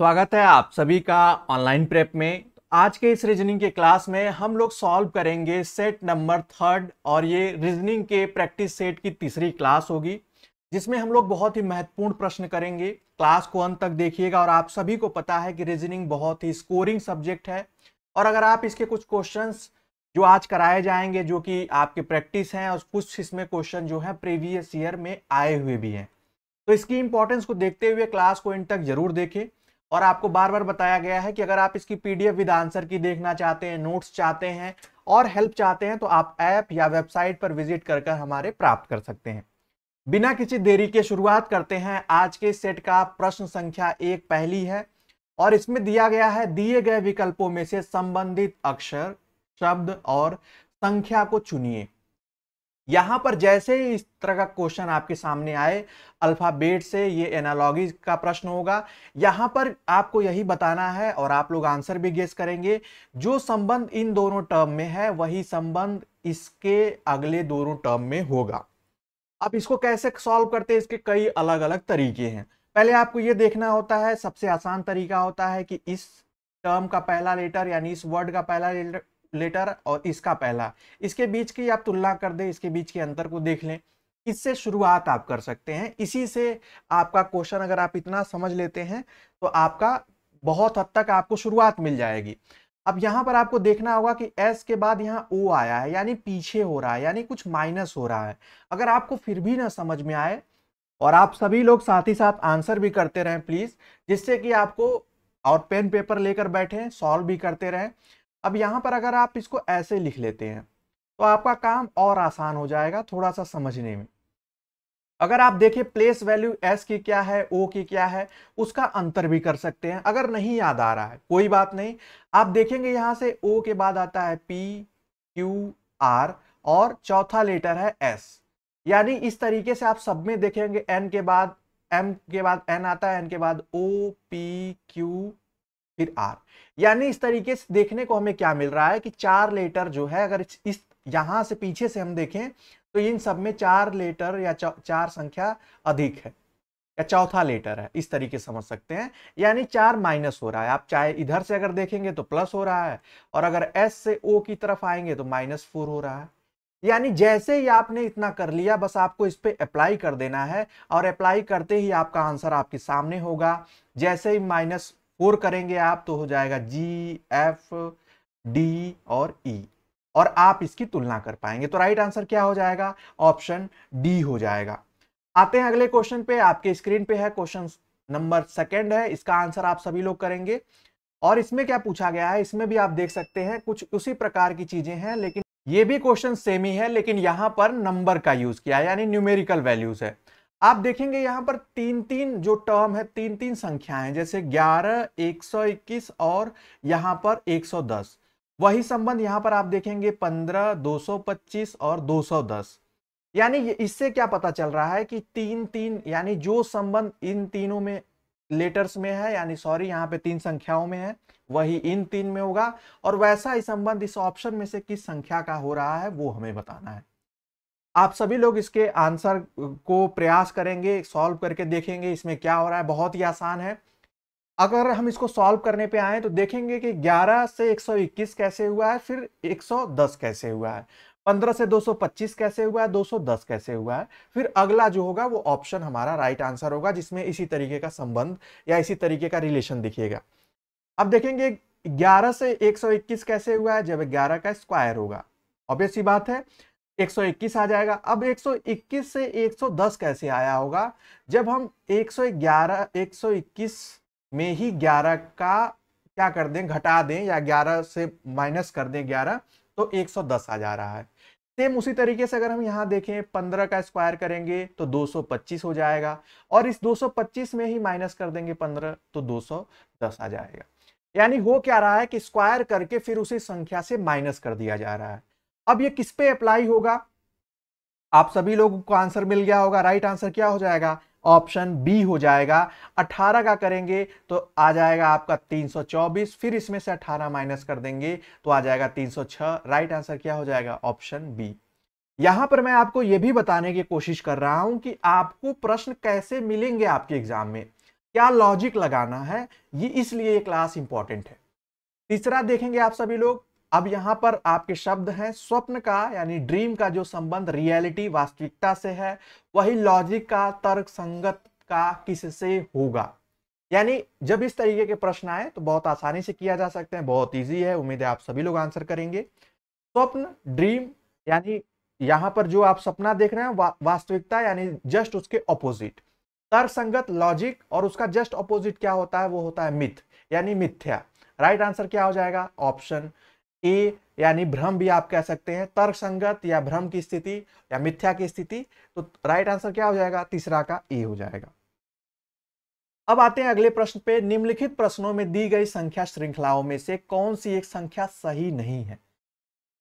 स्वागत है आप सभी का ऑनलाइन प्रेप में आज के इस रीजनिंग के क्लास में हम लोग सॉल्व करेंगे सेट नंबर थर्ड और ये रीजनिंग के प्रैक्टिस सेट की तीसरी क्लास होगी जिसमें हम लोग बहुत ही महत्वपूर्ण प्रश्न करेंगे क्लास को अंत तक देखिएगा और आप सभी को पता है कि रीजनिंग बहुत ही स्कोरिंग सब्जेक्ट है और अगर आप इसके कुछ क्वेश्चन जो आज कराए जाएंगे जो कि आपके प्रैक्टिस हैं और कुछ इसमें क्वेश्चन जो है प्रीवियस ईयर में आए हुए भी हैं तो इसकी इंपॉर्टेंस को देखते हुए क्लास को इन तक जरूर देखें और आपको बार बार बताया गया है कि अगर आप इसकी पीडीएफ विद आंसर की देखना चाहते हैं नोट्स चाहते हैं और हेल्प चाहते हैं तो आप ऐप या वेबसाइट पर विजिट कर कर हमारे प्राप्त कर सकते हैं बिना किसी देरी के शुरुआत करते हैं आज के सेट का प्रश्न संख्या एक पहली है और इसमें दिया गया है दिए गए विकल्पों में से संबंधित अक्षर शब्द और संख्या को चुनिए यहां पर जैसे ही इस तरह का क्वेश्चन आपके सामने आए अल्फाबेट से ये एनालॉगी का प्रश्न होगा यहां पर आपको यही बताना है और आप लोग आंसर भी गेस करेंगे जो संबंध इन दोनों टर्म में है वही संबंध इसके अगले दोनों टर्म में होगा अब इसको कैसे सॉल्व करते हैं इसके कई अलग अलग तरीके हैं पहले आपको ये देखना होता है सबसे आसान तरीका होता है कि इस टर्म का पहला लेटर यानी इस वर्ड का पहला लेटर और इसका पहला इसके बीच की आप तुलना कर दें इसके बीच के अंतर को देख लें इससे शुरुआत आप कर सकते हैं इसी से आपका क्वेश्चन अगर आप इतना समझ लेते हैं तो आपका बहुत हद तक आपको शुरुआत मिल जाएगी अब यहां पर आपको देखना होगा कि एस के बाद यहाँ ओ आया है यानी पीछे हो रहा है यानी कुछ माइनस हो रहा है अगर आपको फिर भी ना समझ में आए और आप सभी लोग साथ ही साथ आंसर भी करते रहें प्लीज़ जिससे कि आपको और पेन पेपर लेकर बैठे सॉल्व भी करते रहें अब यहाँ पर अगर आप इसको ऐसे लिख लेते हैं तो आपका काम और आसान हो जाएगा थोड़ा सा समझने में अगर आप देखिए प्लेस वैल्यू एस की क्या है ओ की क्या है उसका अंतर भी कर सकते हैं अगर नहीं याद आ रहा है कोई बात नहीं आप देखेंगे यहां से ओ के बाद आता है पी क्यू आर और चौथा लेटर है एस यानी इस तरीके से आप सब में देखेंगे एन के बाद एम के बाद एन आता है एन के बाद ओ पी क्यू फिर आर यानी इस तरीके से देखने को हमें क्या मिल रहा है कि चार लेटर जो है अगर इस यहां से पीछे से हम देखें तो इन सब में चार लेटर या चार संख्या अधिक है या चौथा लेटर है इस तरीके समझ सकते हैं यानी चार माइनस हो रहा है आप चाहे इधर से अगर देखेंगे तो प्लस हो रहा है और अगर एस से ओ की तरफ आएंगे तो माइनस फोर हो रहा है यानी जैसे ही आपने इतना कर लिया बस आपको इस पर अप्लाई कर देना है और अप्लाई करते ही आपका आंसर आपके सामने होगा जैसे ही माइनस फोर करेंगे आप तो हो जाएगा जी एफ डी और ई e, और आप इसकी तुलना कर पाएंगे तो राइट आंसर क्या हो जाएगा ऑप्शन डी हो जाएगा आते हैं अगले क्वेश्चन पे आपके स्क्रीन पे है क्वेश्चन नंबर सेकंड है इसका आंसर आप सभी लोग करेंगे और इसमें क्या पूछा गया है इसमें भी आप देख सकते हैं कुछ उसी प्रकार की चीजें हैं लेकिन ये भी क्वेश्चन सेम ही है लेकिन यहां पर नंबर का यूज किया यानी न्यूमेरिकल वैल्यूज है आप देखेंगे यहां पर तीन तीन जो टर्म है तीन तीन संख्याएं जैसे 11, 121 और यहाँ पर 110 वही संबंध यहां पर आप देखेंगे 15, 225 और 210 यानी इससे क्या पता चल रहा है कि तीन तीन यानी जो संबंध इन तीनों में लेटर्स में है यानी सॉरी यहाँ पे तीन संख्याओं में है वही इन तीन में होगा और वैसा ही संबंध इस ऑप्शन में से किस संख्या का हो रहा है वो हमें बताना है आप सभी लोग इसके आंसर को प्रयास करेंगे सॉल्व करके देखेंगे इसमें क्या हो रहा है बहुत ही आसान है अगर हम इसको सॉल्व करने पे आए तो देखेंगे कि 11 से 121 कैसे हुआ है फिर 110 कैसे हुआ है 15 से 225 कैसे हुआ है 210 कैसे हुआ है फिर अगला जो होगा वो ऑप्शन हमारा राइट आंसर होगा जिसमें इसी तरीके का संबंध या इसी तरीके का रिलेशन दिखेगा अब देखेंगे 11 से 121 कैसे हुआ है जब 11 का स्क्वायर होगा ऑब्वियस ही बात है 121 आ जाएगा अब 121 से 110 कैसे आया होगा जब हम 111 121 में ही 11 का क्या कर दें घटा दें या 11 से माइनस कर दें 11 तो 110 आ जा रहा है सेम उसी तरीके से अगर हम यहाँ देखें 15 का स्क्वायर करेंगे तो 225 हो जाएगा और इस 225 में ही माइनस कर देंगे 15 तो 210 आ जाएगा यानी हो क्या रहा है कि स्क्वायर करके फिर उसी संख्या से माइनस कर दिया जा रहा है अब ये किस पे अप्लाई होगा आप सभी लोगों को आंसर मिल गया होगा राइट आंसर क्या हो जाएगा ऑप्शन बी हो जाएगा 18 का करेंगे तो आ जाएगा आपका 324 फिर इसमें से 18 माइनस कर देंगे तो आ जाएगा 306 राइट आंसर क्या हो जाएगा ऑप्शन बी यहां पर मैं आपको यह भी बताने की कोशिश कर रहा हूं कि आपको प्रश्न कैसे मिलेंगे आपके एग्जाम में क्या लॉजिक लगाना है ये इसलिए ये क्लास इंपॉर्टेंट है तीसरा देखेंगे आप सभी लोग अब यहां पर आपके शब्द हैं स्वप्न का यानी ड्रीम का जो संबंध रियलिटी वास्तविकता से है वही लॉजिक का तर्क संगत का किससे होगा यानी जब इस तरीके के प्रश्न आए तो बहुत आसानी से किया जा सकते हैं बहुत इजी है उम्मीद है आप सभी लोग आंसर करेंगे स्वप्न ड्रीम यानी यहां पर जो आप सपना देख रहे हैं वा, वास्तविकता यानी जस्ट उसके ऑपोजिट तर्कसंगत लॉजिक और उसका जस्ट ऑपोजिट क्या होता है वो होता है मिथ यानी मिथ्या राइट आंसर क्या हो जाएगा ऑप्शन कि यानी भ्रम भी आप कह सकते हैं तर्क संगत या भ्रम की स्थिति या मिथ्या की स्थिति तो राइट आंसर क्या हो जाएगा तीसरा का ए हो जाएगा अब आते हैं अगले प्रश्न पे निम्नलिखित प्रश्नों में दी गई संख्या श्रृंखलाओं में से कौन सी एक संख्या सही नहीं है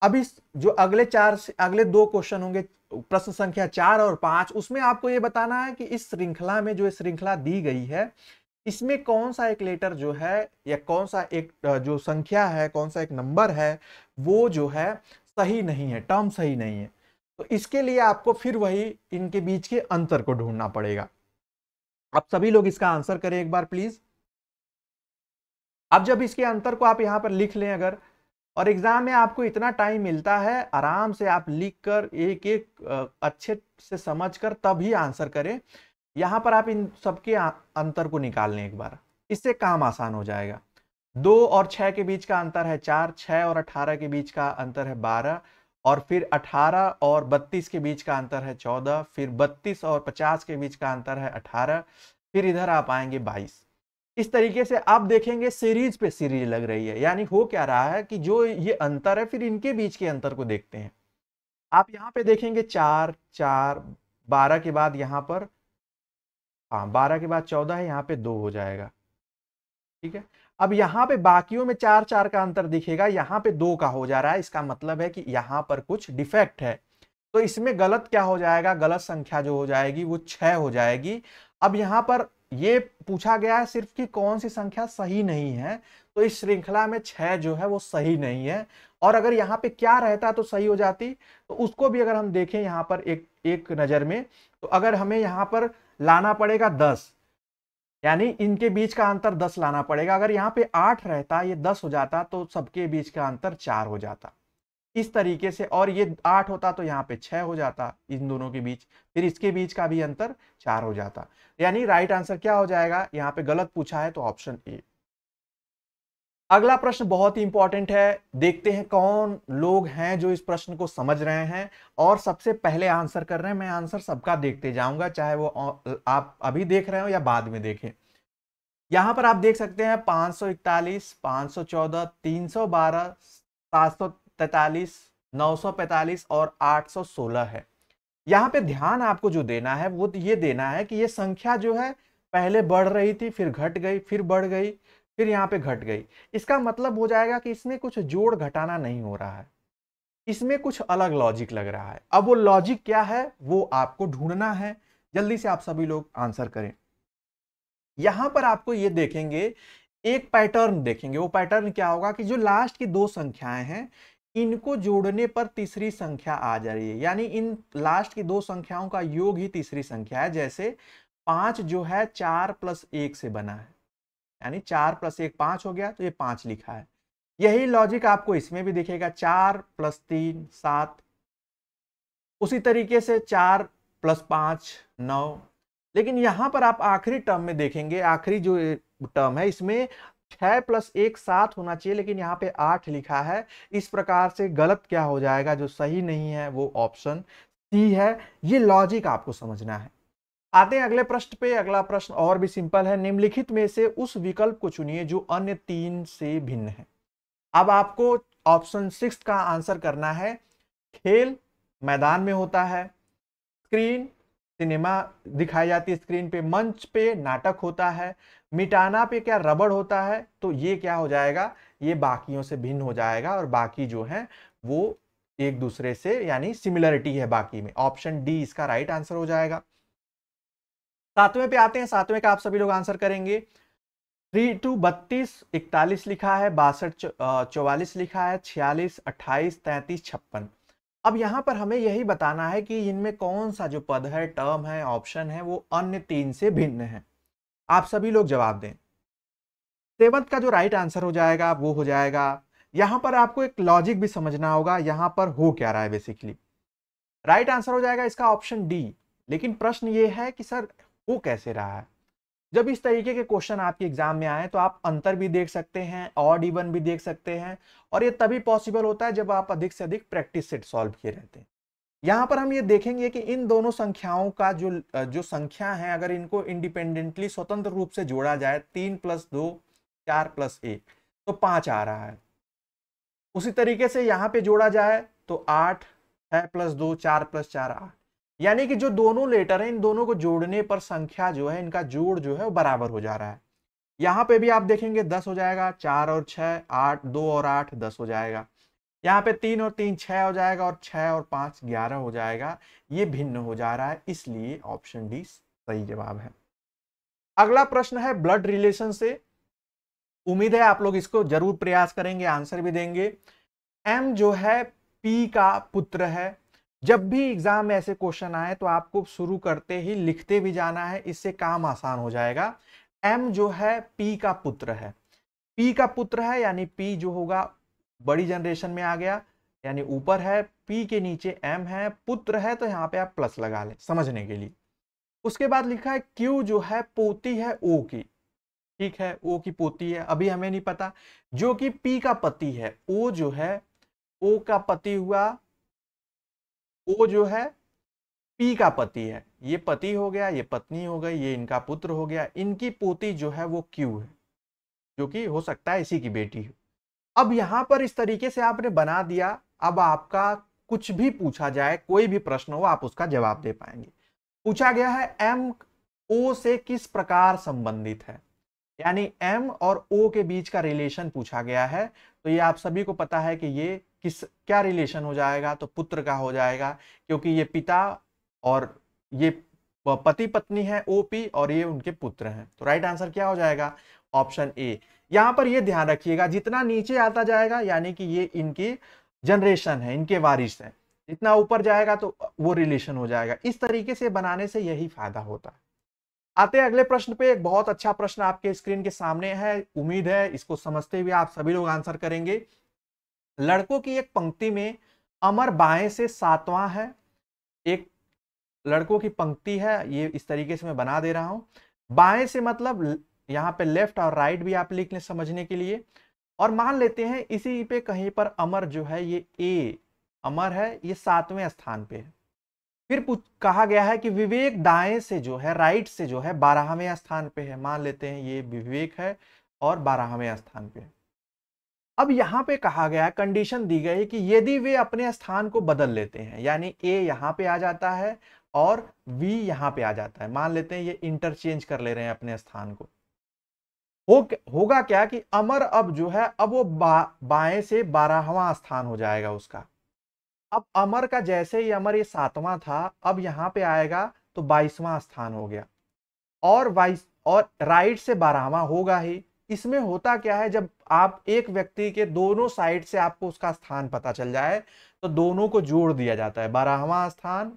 अभी जो अगले चार अगले दो क्वेश्चन होंगे प्रश्न संख्या चार और पांच उसमें आपको यह बताना है कि इस श्रृंखला में जो श्रृंखला दी गई है इसमें कौन सा एक लेटर जो है या कौन सा एक जो संख्या है कौन सा एक नंबर है वो जो है सही नहीं है टर्म सही नहीं है तो इसके लिए आपको फिर वही इनके बीच के अंतर को ढूंढना पड़ेगा आप सभी लोग इसका आंसर करें एक बार प्लीज अब जब इसके अंतर को आप यहां पर लिख लें अगर और एग्जाम में आपको इतना टाइम मिलता है आराम से आप लिख कर एक एक अच्छे से समझ कर तभी आंसर करें यहाँ पर आप इन सबके अंतर को निकाल लें एक बार इससे काम आसान हो जाएगा दो और छः के बीच का अंतर है चार छः और अठारह के बीच का अंतर है बारह और फिर अठारह और बत्तीस के बीच का अंतर है चौदह फिर बत्तीस और पचास के बीच का अंतर है अठारह फिर इधर आप आएंगे बाईस इस तरीके से आप देखेंगे सीरीज पे सीरीज लग रही है यानी हो क्या रहा है कि जो ये अंतर है फिर इनके बीच के अंतर को देखते हैं आप यहाँ पे देखेंगे चार चार बारह के बाद यहाँ पर हाँ बारह के बाद चौदह है यहाँ पे दो हो जाएगा ठीक है अब यहाँ पे बाकियों में चार चार का अंतर दिखेगा यहाँ पे दो का हो जा रहा है इसका मतलब है कि यहाँ पर कुछ डिफेक्ट है तो इसमें गलत क्या हो जाएगा गलत संख्या जो हो जाएगी वो छह हो जाएगी अब यहाँ पर ये पूछा गया है सिर्फ कि कौन सी संख्या सही नहीं है तो इस श्रृंखला में छह जो है वो सही नहीं है और अगर यहाँ पे क्या रहता तो सही हो जाती तो उसको भी अगर हम देखें यहाँ पर एक एक नज़र में तो अगर हमें यहाँ पर लाना पड़ेगा दस यानी इनके बीच का अंतर दस लाना पड़ेगा अगर यहाँ पे आठ रहता ये दस हो जाता तो सबके बीच का अंतर चार हो जाता इस तरीके से और ये आठ होता तो यहाँ पे छह हो जाता इन दोनों के बीच फिर इसके बीच का भी अंतर चार हो जाता यानी राइट आंसर क्या हो जाएगा यहाँ पे गलत पूछा है तो ऑप्शन ए अगला प्रश्न बहुत ही इंपॉर्टेंट है देखते हैं कौन लोग हैं जो इस प्रश्न को समझ रहे हैं और सबसे पहले आंसर कर रहे हैं मैं आंसर सबका देखते जाऊंगा चाहे वो आप अभी देख रहे हो या बाद में देखें यहां पर आप देख सकते हैं 541, 514, 312, 743, 945 और 816 है यहाँ पे ध्यान आपको जो देना है वो ये देना है कि ये संख्या जो है पहले बढ़ रही थी फिर घट गई फिर बढ़ गई फिर यहाँ पे घट गई इसका मतलब हो जाएगा कि इसमें कुछ जोड़ घटाना नहीं हो रहा है इसमें कुछ अलग लॉजिक लग रहा है अब वो लॉजिक क्या है वो आपको ढूंढना है जल्दी से आप सभी लोग आंसर करें यहां पर आपको ये देखेंगे एक पैटर्न देखेंगे वो पैटर्न क्या होगा कि जो लास्ट की दो संख्याएं हैं इनको जोड़ने पर तीसरी संख्या आ जा रही है यानी इन लास्ट की दो संख्याओं का योग ही तीसरी संख्या है जैसे पांच जो है चार प्लस एक से बना है यानी चार प्लस एक पांच हो गया तो ये पांच लिखा है यही लॉजिक आपको इसमें भी दिखेगा चार प्लस तीन सात उसी तरीके से चार प्लस पांच नौ लेकिन यहां पर आप आखिरी टर्म में देखेंगे आखिरी जो टर्म है इसमें छह प्लस एक सात होना चाहिए लेकिन यहाँ पे आठ लिखा है इस प्रकार से गलत क्या हो जाएगा जो सही नहीं है वो ऑप्शन सी है ये लॉजिक आपको समझना है आते हैं अगले प्रश्न पे अगला प्रश्न और भी सिंपल है निम्नलिखित में से उस विकल्प को चुनिए जो अन्य तीन से भिन्न है अब आपको ऑप्शन सिक्स का आंसर करना है खेल मैदान में होता है स्क्रीन सिनेमा दिखाई जाती है स्क्रीन पे मंच पे नाटक होता है मिटाना पे क्या रबड़ होता है तो ये क्या हो जाएगा ये बाकियों से भिन्न हो जाएगा और बाकी जो है वो एक दूसरे से यानी सिमिलरिटी है बाकी में ऑप्शन डी इसका राइट आंसर हो जाएगा सातवें पे आते हैं सातवें का आप सभी लोग आंसर करेंगे थ्री टू बत्तीस इकतालीस लिखा है बासठ चौवालीस लिखा है छियालीस अट्ठाईस तैंतीस छप्पन अब यहाँ पर हमें यही बताना है कि इनमें कौन सा जो पद है टर्म है ऑप्शन है वो अन्य तीन से भिन्न है आप सभी लोग जवाब दें सेवंथ का जो राइट आंसर हो जाएगा वो हो जाएगा यहाँ पर आपको एक लॉजिक भी समझना होगा यहाँ पर हो क्या रहा है बेसिकली राइट आंसर हो जाएगा इसका ऑप्शन डी लेकिन प्रश्न ये है कि सर वो कैसे रहा है जब इस तरीके के क्वेश्चन आपके एग्जाम में आए तो आप अंतर भी देख सकते हैं और इवन भी देख सकते हैं और ये तभी पॉसिबल होता है जब आप अधिक से अधिक प्रैक्टिस सेट सॉल्व किए रहते हैं यहाँ पर हम ये देखेंगे कि इन दोनों संख्याओं का जो जो संख्या है अगर इनको इंडिपेंडेंटली स्वतंत्र रूप से जोड़ा जाए तीन प्लस दो चार प्लस एक तो पाँच आ रहा है उसी तरीके से यहाँ पे जोड़ा जाए तो आठ छः प्लस दो चार प्लस चार आठ यानी कि जो दोनों लेटर हैं इन दोनों को जोड़ने पर संख्या जो है इनका जोड़ जो है वो बराबर हो जा रहा है यहाँ पे भी आप देखेंगे दस हो जाएगा चार और छः आठ दो और आठ दस हो जाएगा यहाँ पे तीन और तीन छः हो जाएगा और छः और पाँच ग्यारह हो जाएगा ये भिन्न हो जा रहा है इसलिए ऑप्शन डी सही जवाब है अगला प्रश्न है ब्लड रिलेशन से उम्मीद है आप लोग इसको जरूर प्रयास करेंगे आंसर भी देंगे एम जो है पी का पुत्र है जब भी एग्जाम में ऐसे क्वेश्चन आए तो आपको शुरू करते ही लिखते भी जाना है इससे काम आसान हो जाएगा एम जो है पी का पुत्र है पी का पुत्र है यानी पी जो होगा बड़ी जनरेशन में आ गया यानी ऊपर है पी के नीचे एम है पुत्र है तो यहाँ पे आप प्लस लगा लें समझने के लिए उसके बाद लिखा है क्यू जो है पोती है ओ की ठीक है ओ की पोती है अभी हमें नहीं पता जो कि पी का पति है ओ जो है ओ का पति हुआ वो जो है पी का पति है ये पति हो गया ये पत्नी हो गई ये इनका पुत्र हो गया इनकी पोती जो है वो क्यू है जो कि हो सकता है इसी की बेटी हो अब यहां पर इस तरीके से आपने बना दिया अब आपका कुछ भी पूछा जाए कोई भी प्रश्न हो आप उसका जवाब दे पाएंगे पूछा गया है एम ओ से किस प्रकार संबंधित है यानी एम और ओ के बीच का रिलेशन पूछा गया है तो ये आप सभी को पता है कि ये किस क्या रिलेशन हो जाएगा तो पुत्र का हो जाएगा क्योंकि ये पिता और ये पति पत्नी है ओपी और ये उनके पुत्र हैं तो राइट आंसर क्या हो जाएगा ऑप्शन ए यहाँ पर ये ध्यान रखिएगा जितना नीचे आता जाएगा यानी कि ये इनकी जनरेशन है इनके वारिश है जितना ऊपर जाएगा तो वो रिलेशन हो जाएगा इस तरीके से बनाने से यही फायदा होता है आते हैं अगले प्रश्न पे एक बहुत अच्छा प्रश्न आपके स्क्रीन के सामने है उम्मीद है इसको समझते हुए आप सभी लोग आंसर करेंगे लड़कों की एक पंक्ति में अमर बाएं से सातवां है एक लड़कों की पंक्ति है ये इस तरीके से मैं बना दे रहा हूं बाएं से मतलब यहाँ पे लेफ्ट और राइट भी आप लिख लें समझने के लिए और मान लेते हैं इसी पे कहीं पर अमर जो है ये ए अमर है ये सातवें स्थान पे है फिर कहा गया है कि विवेक दाएं से जो है राइट से जो है बारहवें स्थान पे है मान लेते हैं ये विवेक है और बारहवें स्थान पे है अब यहां पे कहा गया कंडीशन दी गई कि यदि वे अपने स्थान को बदल लेते हैं यानी ए यहां पे आ जाता है और वी यहां पे आ जाता है मान लेते हैं ये इंटरचेंज कर ले रहे हैं अपने स्थान को हो होगा क्या कि अमर अब जो है अब वो बा, बाएं से बारहवा स्थान हो जाएगा उसका अब अमर का जैसे ही अमर ये सातवां था अब यहां पे आएगा तो बाईसवां स्थान हो गया और बाईस और राइट से बारहवा होगा ही इसमें होता क्या है जब आप एक व्यक्ति के दोनों साइड से आपको उसका स्थान पता चल जाए तो दोनों को जोड़ दिया जाता है बारहवा स्थान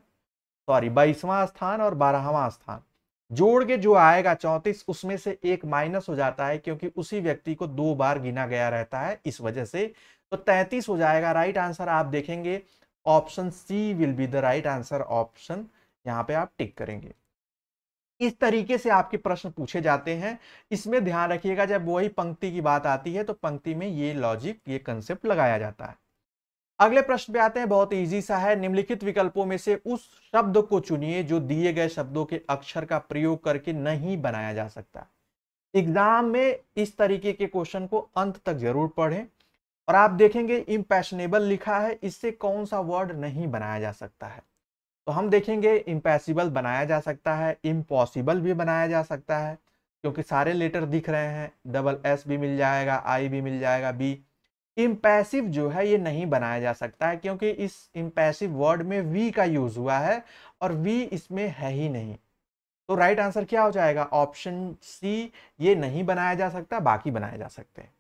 सॉरी बाईसवां स्थान और बारहवा स्थान जोड़ के जो आएगा चौंतीस उसमें से एक माइनस हो जाता है क्योंकि उसी व्यक्ति को दो बार गिना गया रहता है इस वजह से तो तैतीस हो जाएगा राइट आंसर आप देखेंगे option C will be the right answer option यहाँ पे आप टिक करेंगे इस तरीके से आपके प्रश्न पूछे जाते हैं इसमें ध्यान रखिएगा जब वही पंक्ति की बात आती है तो पंक्ति में ये लॉजिक ये कंसेप्ट लगाया जाता है अगले प्रश्न पे आते हैं बहुत इजी सा है निम्नलिखित विकल्पों में से उस शब्द को चुनिए जो दिए गए शब्दों के अक्षर का प्रयोग करके नहीं बनाया जा सकता एग्जाम में इस तरीके के क्वेश्चन को अंत तक जरूर पढ़ें और आप देखेंगे इम्पैशनेबल लिखा है इससे कौन सा वर्ड नहीं बनाया जा सकता है तो हम देखेंगे इम्पैसिबल बनाया जा सकता है इम्पॉसिबल भी बनाया जा सकता है क्योंकि सारे लेटर दिख रहे हैं डबल एस भी मिल जाएगा आई भी मिल जाएगा बी इम्पैसिव जो है ये नहीं बनाया जा सकता है क्योंकि इस इम्पैसिव वर्ड में वी का यूज हुआ है और वी इसमें है ही नहीं तो राइट आंसर क्या हो जाएगा ऑप्शन सी ये नहीं बनाया जा सकता बाकी बनाए जा सकते हैं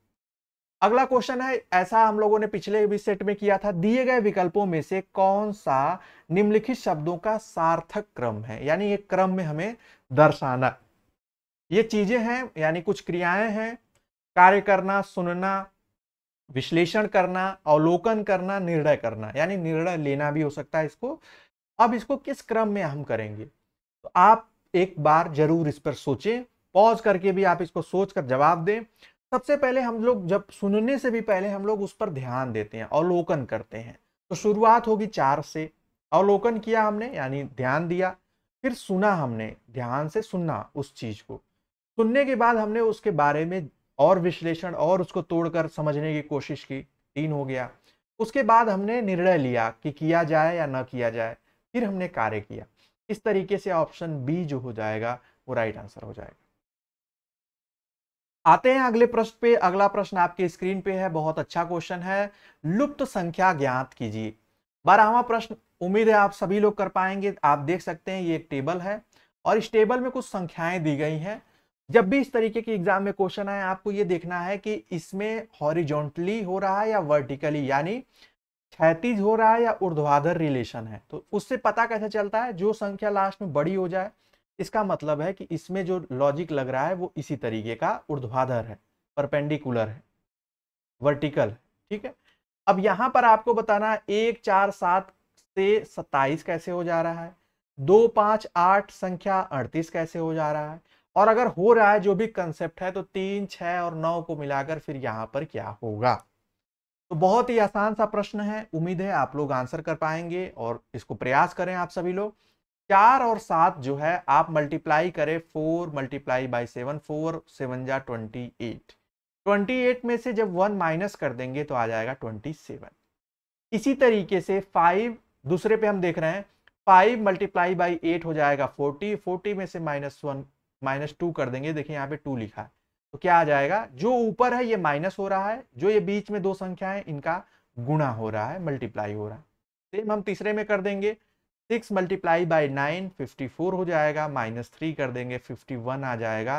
अगला क्वेश्चन है ऐसा हम लोगों ने पिछले भी सेट में किया था दिए गए विकल्पों में से कौन सा निम्नलिखित शब्दों का सार्थक क्रम है यानी एक क्रम में हमें दर्शाना ये चीजें हैं यानी कुछ क्रियाएं हैं कार्य करना सुनना विश्लेषण करना अवलोकन करना निर्णय करना यानी निर्णय लेना भी हो सकता है इसको अब इसको किस क्रम में हम करेंगे तो आप एक बार जरूर इस पर सोचें पॉज करके भी आप इसको सोच कर जवाब दें सबसे पहले हम लोग जब सुनने से भी पहले हम लोग उस पर ध्यान देते हैं अवलोकन करते हैं तो शुरुआत होगी चार से अवलोकन किया हमने यानी ध्यान दिया फिर सुना हमने ध्यान से सुनना उस चीज को सुनने के बाद हमने उसके बारे में और विश्लेषण और उसको तोड़कर समझने की कोशिश की तीन हो गया उसके बाद हमने निर्णय लिया कि किया जाए या ना किया जाए फिर हमने कार्य किया इस तरीके से ऑप्शन बी जो हो जाएगा वो राइट आंसर हो जाएगा आते हैं अगले प्रश्न पे अगला प्रश्न आपके स्क्रीन पे है बहुत अच्छा क्वेश्चन है लुप्त संख्या ज्ञात कीजिए बारहवा प्रश्न उम्मीद है आप सभी लोग कर पाएंगे आप देख सकते हैं ये एक टेबल है और इस टेबल में कुछ संख्याएं दी गई हैं जब भी इस तरीके की एग्जाम में क्वेश्चन आए आपको ये देखना है कि इसमें हॉरिजोंटली हो रहा है या वर्टिकली यानी क्षैतिज हो रहा है या उर्ध्वाधर रिलेशन है तो उससे पता कैसे चलता है जो संख्या लास्ट में बड़ी हो जाए इसका मतलब है कि इसमें जो लॉजिक लग रहा है वो इसी तरीके का उर्ध्वाधर है परपेंडिकुलर है वर्टिकल ठीक है अब यहां पर आपको बताना एक चार सात से सत्ताईस कैसे हो जा रहा है दो पांच आठ संख्या अड़तीस कैसे हो जा रहा है और अगर हो रहा है जो भी कंसेप्ट है तो तीन छह और नौ को मिलाकर फिर यहां पर क्या होगा तो बहुत ही आसान सा प्रश्न है उम्मीद है आप लोग आंसर कर पाएंगे और इसको प्रयास करें आप सभी लोग चार और सात जो है आप मल्टीप्लाई करें four multiply by seven four seven जा ट्वेंटी एट ट्वेंटी एट में से जब वन माइनस कर देंगे तो आ जाएगा ट्वेंटी सेवन इसी तरीके से फाइव दूसरे पे हम देख रहे हैं फाइव मल्टीप्लाई बाई एट हो जाएगा फोर्टी फोर्टी में से माइनस वन माइनस टू कर देंगे देखिए यहाँ पे टू लिखा है तो क्या आ जाएगा जो ऊपर है ये माइनस हो रहा है जो ये बीच में दो संख्या है इनका गुणा हो रहा है मल्टीप्लाई हो रहा है सेम हम तीसरे में कर देंगे six multiply by nine fifty four हो जाएगा माइनस थ्री कर देंगे फिफ्टी वन आ जाएगा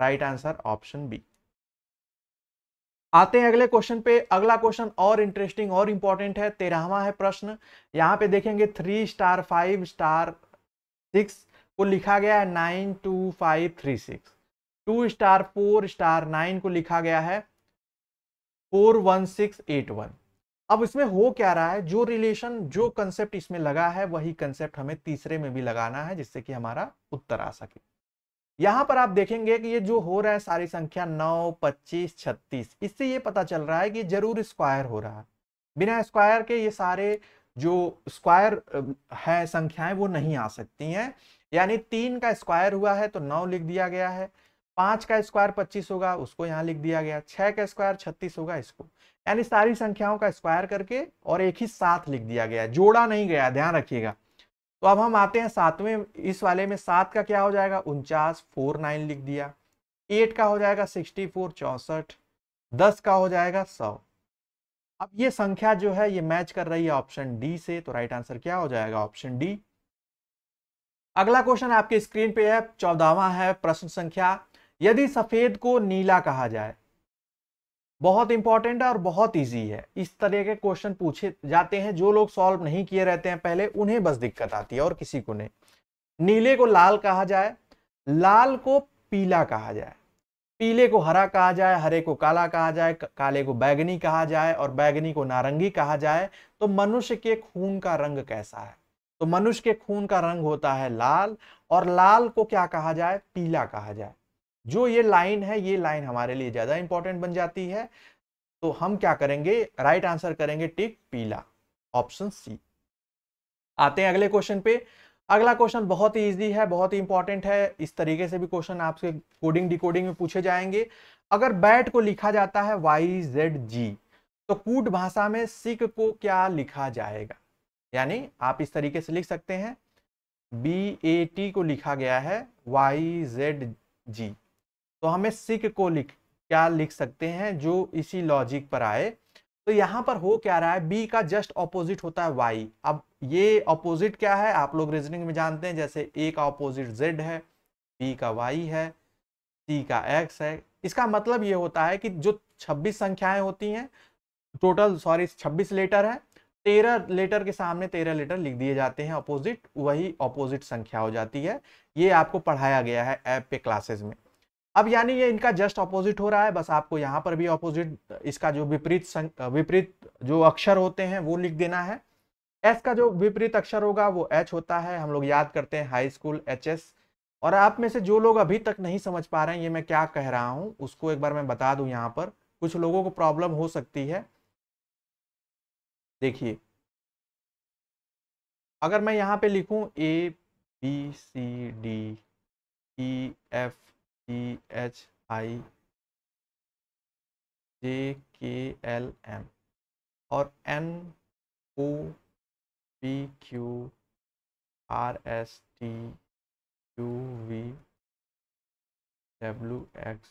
राइट आंसर ऑप्शन बी आते हैं अगले क्वेश्चन पे अगला क्वेश्चन और इंटरेस्टिंग और इंपॉर्टेंट है तेरहवा है प्रश्न यहाँ पे देखेंगे three star five star six को लिखा गया है nine two five three six two star four star nine को लिखा गया है four one six eight one अब इसमें हो क्या रहा है जो रिलेशन जो कंसेप्ट इसमें लगा है वही कंसेप्ट हमें तीसरे में भी लगाना है जिससे कि हमारा उत्तर आ सके यहां पर आप देखेंगे कि ये जो हो रहा है सारी संख्या नौ पच्चीस छत्तीस इससे ये पता चल रहा है कि जरूर स्क्वायर हो रहा है बिना स्क्वायर के ये सारे जो स्क्वायर है संख्याएं वो नहीं आ सकती हैं यानी तीन का स्क्वायर हुआ है तो नौ लिख दिया गया है पांच का स्क्वायर पच्चीस होगा उसको यहाँ लिख दिया गया छह का स्क्वायर छत्तीस होगा इसको यानी सारी संख्याओं का स्क्वायर करके और एक ही साथ लिख दिया गया जोड़ा नहीं गया ध्यान रखिएगा तो अब हम आते हैं सातवें इस वाले में सात का क्या हो जाएगा उनचास फोर नाइन लिख दिया एट का हो जाएगा सिक्सटी फोर चौसठ दस का हो जाएगा सौ अब ये संख्या जो है ये मैच कर रही है ऑप्शन डी से तो राइट आंसर क्या हो जाएगा ऑप्शन डी अगला क्वेश्चन आपके स्क्रीन पे है चौदहवा है प्रश्न संख्या यदि सफेद को नीला कहा जाए बहुत इंपॉर्टेंट है और बहुत इजी है इस तरह के क्वेश्चन पूछे जाते हैं जो लोग सॉल्व नहीं किए रहते हैं पहले उन्हें बस दिक्कत आती है और किसी को नहीं नीले को लाल कहा जाए लाल को पीला कहा जाए पीले को हरा कहा जाए हरे को काला कहा जाए काले को बैगनी कहा जाए और बैगनी को नारंगी कहा जाए तो मनुष्य के खून का रंग कैसा है तो मनुष्य के खून का रंग होता है लाल और लाल को क्या कहा जाए पीला कहा जाए जो ये लाइन है ये लाइन हमारे लिए ज्यादा इंपॉर्टेंट बन जाती है तो हम क्या करेंगे राइट आंसर करेंगे टिक पीला ऑप्शन सी आते हैं अगले क्वेश्चन पे अगला क्वेश्चन बहुत ही इजी है बहुत ही इंपॉर्टेंट है इस तरीके से भी क्वेश्चन आपसे कोडिंग डिकोडिंग में पूछे जाएंगे अगर बैट को लिखा जाता है वाई जेड जी तो कूट भाषा में सिक को क्या लिखा जाएगा यानी आप इस तरीके से लिख सकते हैं बी ए टी को लिखा गया है वाई जेड जी तो हमें सिक को लिख क्या लिख सकते हैं जो इसी लॉजिक पर आए तो यहाँ पर हो क्या रहा है बी का जस्ट ऑपोजिट होता है वाई अब ये ऑपोजिट क्या है आप लोग रीजनिंग में जानते हैं जैसे ए का ऑपोजिट जेड है बी का वाई है सी का एक्स है इसका मतलब ये होता है कि जो 26 संख्याएं होती हैं टोटल सॉरी 26 लेटर है तेरह लेटर के सामने तेरह लेटर लिख दिए जाते हैं ऑपोजिट वही ऑपोजिट संख्या हो जाती है ये आपको पढ़ाया गया है ऐप पे क्लासेस में अब यानी ये इनका जस्ट ऑपोजिट हो रहा है बस आपको यहाँ पर भी ऑपोजिट इसका जो विपरीत विपरीत जो अक्षर होते हैं वो लिख देना है एस का जो विपरीत अक्षर होगा वो एच होता है हम लोग याद करते हैं हाई स्कूल एच एस और आप में से जो लोग अभी तक नहीं समझ पा रहे हैं ये मैं क्या कह रहा हूं उसको एक बार मैं बता दू यहाँ पर कुछ लोगों को प्रॉब्लम हो सकती है देखिए अगर मैं यहाँ पे लिखू A B C D E F T H I J K L M और N O P Q R S T U V W X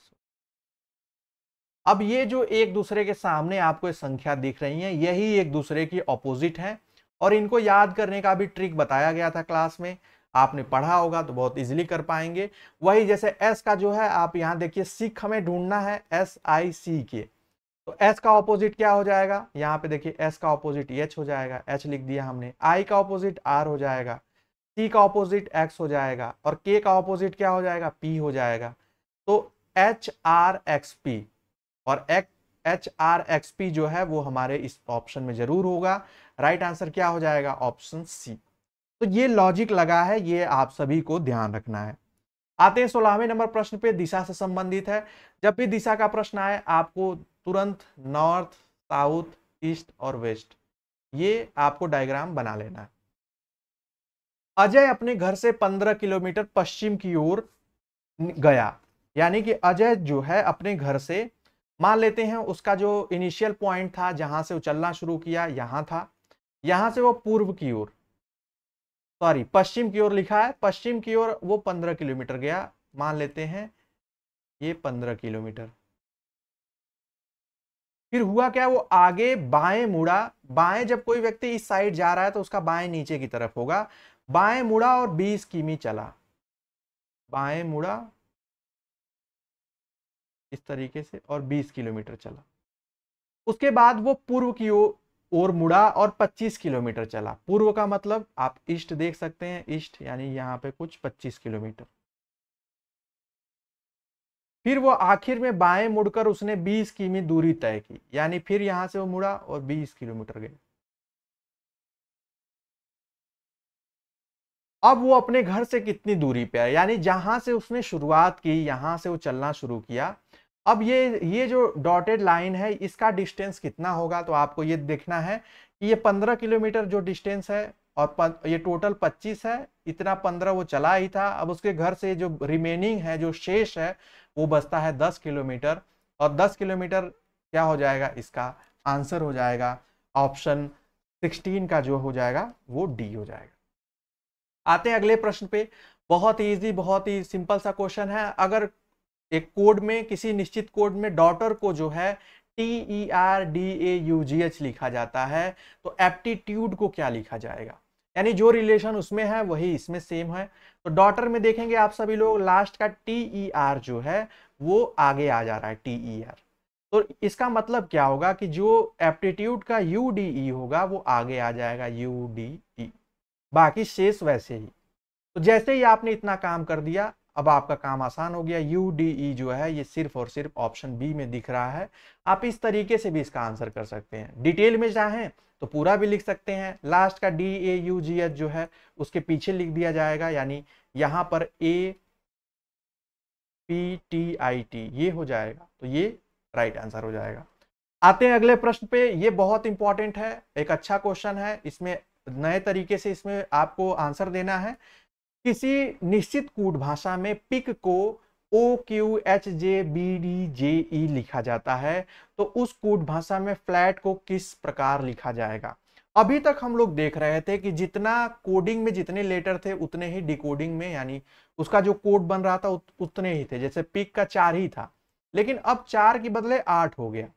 अब ये जो एक दूसरे के सामने आपको संख्या दिख रही है यही एक दूसरे की ऑपोजिट है और इनको याद करने का भी ट्रिक बताया गया था क्लास में आपने पढ़ा होगा तो बहुत इजीली कर पाएंगे वही जैसे एस का जो है आप यहाँ देखिए सिख हमें ढूंढना है एस आई सी के तो एस का ऑपोजिट क्या हो जाएगा यहाँ पे देखिए एस का ऑपोजिट एच हो जाएगा एच लिख दिया हमने आई का ऑपोजिट आर हो जाएगा सी का ऑपोजिट एक्स हो जाएगा और के का ऑपोजिट क्या हो जाएगा पी हो जाएगा तो एच आर एक्स पी और एच आर एक्स पी जो है वो हमारे इस ऑप्शन में जरूर होगा राइट right आंसर क्या हो जाएगा ऑप्शन सी तो ये लॉजिक लगा है ये आप सभी को ध्यान रखना है आते हैं सोलहवें नंबर प्रश्न पे दिशा से संबंधित है जब भी दिशा का प्रश्न आए आपको तुरंत नॉर्थ साउथ ईस्ट और वेस्ट ये आपको डायग्राम बना लेना है अजय अपने घर से पंद्रह किलोमीटर पश्चिम की ओर गया यानी कि अजय जो है अपने घर से मान लेते हैं उसका जो इनिशियल पॉइंट था जहां से वो चलना शुरू किया यहां था यहां से वो पूर्व की ओर सॉरी पश्चिम की ओर लिखा है पश्चिम की ओर वो पंद्रह किलोमीटर गया मान लेते हैं ये पंद्रह किलोमीटर फिर हुआ क्या वो आगे बाएं मुड़ा बाएं जब कोई व्यक्ति इस साइड जा रहा है तो उसका बाएं नीचे की तरफ होगा बाएं मुड़ा और 20 किमी चला बाएं मुड़ा इस तरीके से और 20 किलोमीटर चला उसके बाद वो पूर्व की ओर और मुड़ा और 25 किलोमीटर चला पूर्व का मतलब आप ईस्ट देख सकते हैं ईस्ट यानी यहाँ पे कुछ 25 किलोमीटर फिर वो आखिर में बाएं मुड़कर उसने 20 किमी दूरी तय की यानी फिर यहां से वो मुड़ा और 20 किलोमीटर गया अब वो अपने घर से कितनी दूरी पे है यानी जहां से उसने शुरुआत की यहां से वो चलना शुरू किया अब ये ये जो डॉटेड लाइन है इसका डिस्टेंस कितना होगा तो आपको ये देखना है कि ये पंद्रह किलोमीटर जो डिस्टेंस है और ये टोटल पच्चीस है इतना पंद्रह वो चला ही था अब उसके घर से जो रिमेनिंग है जो शेष है वो बचता है दस किलोमीटर और दस किलोमीटर क्या हो जाएगा इसका आंसर हो जाएगा ऑप्शन सिक्सटीन का जो हो जाएगा वो डी हो जाएगा आते हैं अगले प्रश्न पे बहुत ही इजी बहुत ही सिंपल सा क्वेश्चन है अगर एक कोड में किसी निश्चित कोड में डॉटर को जो है T E R D A U G H लिखा जाता है तो एप्टीट्यूड को क्या लिखा जाएगा यानी जो रिलेशन उसमें है वही इसमें सेम है तो डॉटर में देखेंगे आप सभी लोग लास्ट का टी ई आर जो है वो आगे आ जा रहा है टी ई आर तो इसका मतलब क्या होगा कि जो एप्टीट्यूड का यू डी ई होगा वो आगे आ जाएगा यू डी ई बाकी शेष वैसे ही तो जैसे ही आपने इतना काम कर दिया अब आपका काम आसान हो गया यू डी ई जो है ये सिर्फ और सिर्फ ऑप्शन बी में दिख रहा है आप इस तरीके से भी इसका आंसर कर सकते हैं डिटेल में जाए तो पूरा भी लिख सकते हैं लास्ट का D A U G H जो है उसके पीछे लिख दिया जाएगा यानी यहाँ पर A P T I T ये हो जाएगा तो ये राइट आंसर हो जाएगा आते हैं अगले प्रश्न पे ये बहुत इंपॉर्टेंट है एक अच्छा क्वेश्चन है इसमें नए तरीके से इसमें आपको आंसर देना है किसी निश्चित कूट भाषा में पिक को O Q H J B D J E लिखा जाता है तो उस कूट भाषा में फ्लैट को किस प्रकार लिखा जाएगा अभी तक हम लोग देख रहे थे कि जितना कोडिंग में जितने लेटर थे उतने ही डिकोडिंग में यानी उसका जो कोड बन रहा था उतने ही थे जैसे पिक का चार ही था लेकिन अब चार के बदले आठ हो गया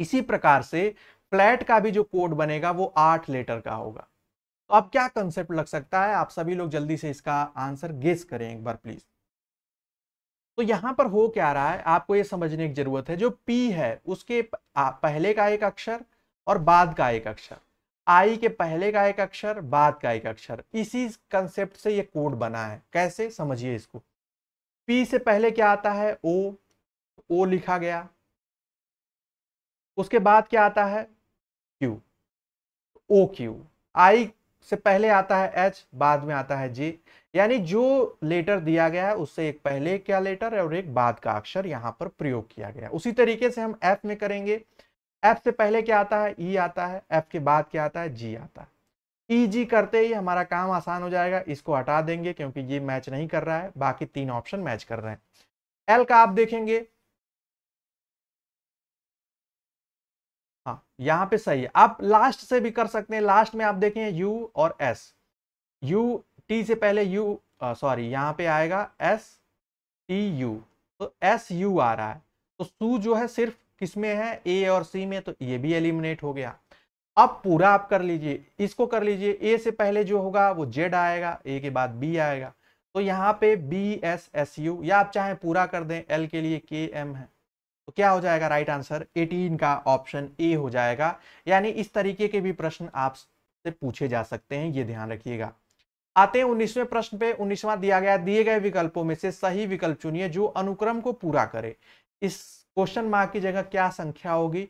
इसी प्रकार से फ्लैट का भी जो कोड बनेगा वो आठ लेटर का होगा तो अब क्या कंसेप्ट लग सकता है आप सभी लोग जल्दी से इसका आंसर गेस करें एक बार प्लीज तो यहां पर हो क्या रहा है आपको यह समझने की जरूरत है जो पी है उसके पहले का एक अक्षर और बाद का एक अक्षर आई के पहले का एक अक्षर बाद का एक अक्षर इसी कंसेप्ट से यह कोड बना है कैसे समझिए इसको पी से पहले क्या आता है ओ ओ लिखा गया उसके बाद क्या आता है क्यू ओ क्यू आई से पहले आता है एच बाद में आता है जे यानी जो लेटर दिया गया है उससे एक पहले क्या लेटर और एक बाद का अक्षर यहाँ पर प्रयोग किया गया उसी तरीके से हम एफ में करेंगे एफ से पहले क्या आता है ई e आता है एफ के बाद क्या आता है जी आता है ई e, जी करते ही हमारा काम आसान हो जाएगा इसको हटा देंगे क्योंकि ये मैच नहीं कर रहा है बाकी तीन ऑप्शन मैच कर रहे हैं एल का आप देखेंगे हाँ यहाँ पे सही है आप लास्ट से भी कर सकते हैं लास्ट में आप देखें यू और एस यू टी से पहले यू सॉरी यहाँ पे आएगा एस टी यू तो एस यू आ रहा है तो सू जो है सिर्फ किस में है ए और सी में तो ये भी एलिमिनेट हो गया अब पूरा आप कर लीजिए इसको कर लीजिए ए से पहले जो होगा वो जेड आएगा ए के बाद बी आएगा तो यहाँ पे बी एस एस यू या आप चाहें पूरा कर दें एल के लिए के एम है तो क्या हो जाएगा राइट आंसर 18 का ऑप्शन ए हो जाएगा यानी इस तरीके के भी प्रश्न आपसे पूछे जा सकते हैं ये ध्यान रखिएगा आते हैं उन्नीसवें प्रश्न पे उन्नीसवा दिया गया दिए गए विकल्पों में से सही विकल्प चुनिए जो अनुक्रम को पूरा करे इस क्वेश्चन मार्क की जगह क्या संख्या होगी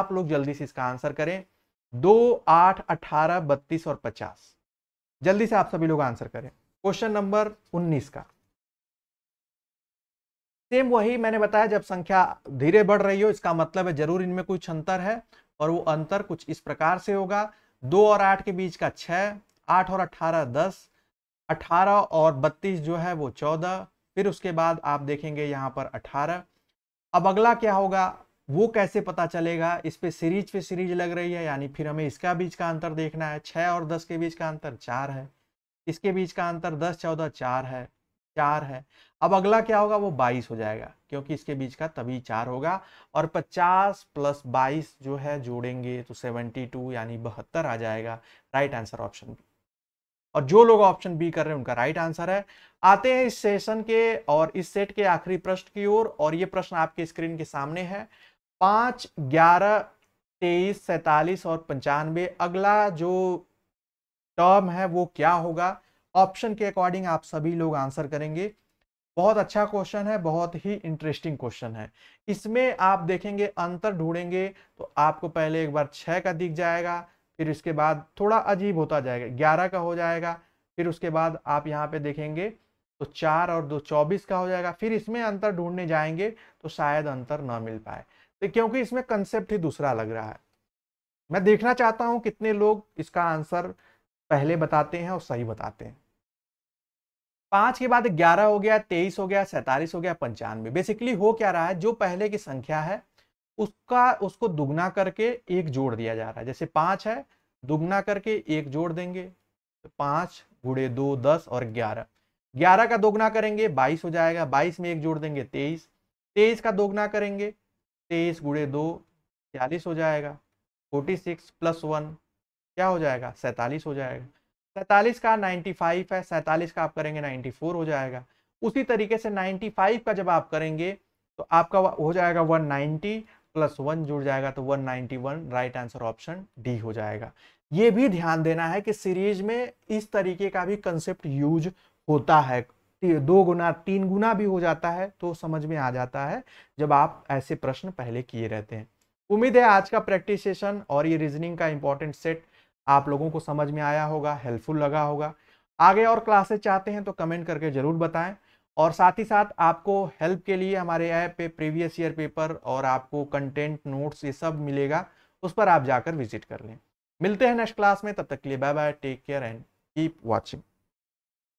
आप लोग जल्दी से इसका आंसर करें दो आठ अठारह बत्तीस और पचास जल्दी से आप सभी लोग आंसर करें क्वेश्चन नंबर उन्नीस का सेम वही मैंने बताया जब संख्या धीरे बढ़ रही हो इसका मतलब है जरूर इनमें कुछ अंतर है और वो अंतर कुछ इस प्रकार से होगा दो और आठ के बीच का छः आठ और अट्ठारह दस अठारह और बत्तीस जो है वो चौदह फिर उसके बाद आप देखेंगे यहाँ पर अठारह अब अगला क्या होगा वो कैसे पता चलेगा इस पर सीरीज पे सीरीज लग रही है यानी फिर हमें इसका बीच का अंतर देखना है छः और दस के बीच का अंतर चार है इसके बीच का अंतर दस चौदह चार है चार है अब अगला क्या होगा वो बाईस हो जाएगा क्योंकि इसके बीच का तभी चार होगा और पचास प्लस बाईस जो है जोड़ेंगे तो सेवेंटी टू यानी बहत्तर आ जाएगा राइट आंसर ऑप्शन बी और जो लोग ऑप्शन बी कर रहे हैं उनका राइट आंसर है आते हैं इस सेशन के और इस सेट के आखिरी प्रश्न की ओर और, और ये प्रश्न आपके स्क्रीन के सामने है पांच ग्यारह तेईस सैतालीस और पंचानवे अगला जो टर्म है वो क्या होगा ऑप्शन के अकॉर्डिंग आप सभी लोग आंसर करेंगे बहुत अच्छा क्वेश्चन है बहुत ही इंटरेस्टिंग क्वेश्चन है इसमें आप देखेंगे अंतर ढूंढेंगे तो आपको पहले एक बार छः का दिख जाएगा फिर इसके बाद थोड़ा अजीब होता जाएगा ग्यारह का हो जाएगा फिर उसके बाद आप यहाँ पे देखेंगे तो चार और दो चौबीस का हो जाएगा फिर इसमें अंतर ढूंढने जाएंगे तो शायद अंतर ना मिल पाए तो क्योंकि इसमें कंसेप्ट ही दूसरा लग रहा है मैं देखना चाहता हूँ कितने लोग इसका आंसर पहले बताते हैं और सही बताते हैं पांच के बाद ग्यारह हो गया तेईस हो गया सैतालीस हो गया पंचानवे बेसिकली हो क्या रहा है जो पहले की संख्या है उसका उसको दुगना करके एक जोड़ दिया जा रहा है जैसे पांच है दुगना करके एक जोड़ देंगे तो पांच गुड़े दो दस और ग्यारह ग्यारह का दोगुना करेंगे बाईस हो जाएगा बाईस में एक जोड़ देंगे तेईस तेईस का दोगुना करेंगे तेईस गुड़े दो छियालीस हो जाएगा फोर्टी सिक्स प्लस वन क्या हो जाएगा सैतालीस हो जाएगा सैतालीस का 95 है सैतालीस का आप करेंगे 94 हो जाएगा उसी तरीके से 95 का जब आप करेंगे तो आपका हो जाएगा 190 प्लस वन जुड़ जाएगा तो 191 राइट आंसर ऑप्शन डी हो जाएगा ये भी ध्यान देना है कि सीरीज में इस तरीके का भी कंसेप्ट यूज होता है दो गुना तीन गुना भी हो जाता है तो समझ में आ जाता है जब आप ऐसे प्रश्न पहले किए रहते हैं उम्मीद है आज का प्रैक्टिस सेशन और ये रीजनिंग का इंपॉर्टेंट सेट आप लोगों को समझ में आया होगा हेल्पफुल लगा होगा आगे और क्लासेस चाहते हैं तो कमेंट करके ज़रूर बताएं और साथ ही साथ आपको हेल्प के लिए हमारे ऐप पे प्रीवियस ईयर पेपर और आपको कंटेंट नोट्स ये सब मिलेगा उस पर आप जाकर विजिट कर लें मिलते हैं नेक्स्ट क्लास में तब तक के लिए bye bye take care and keep watching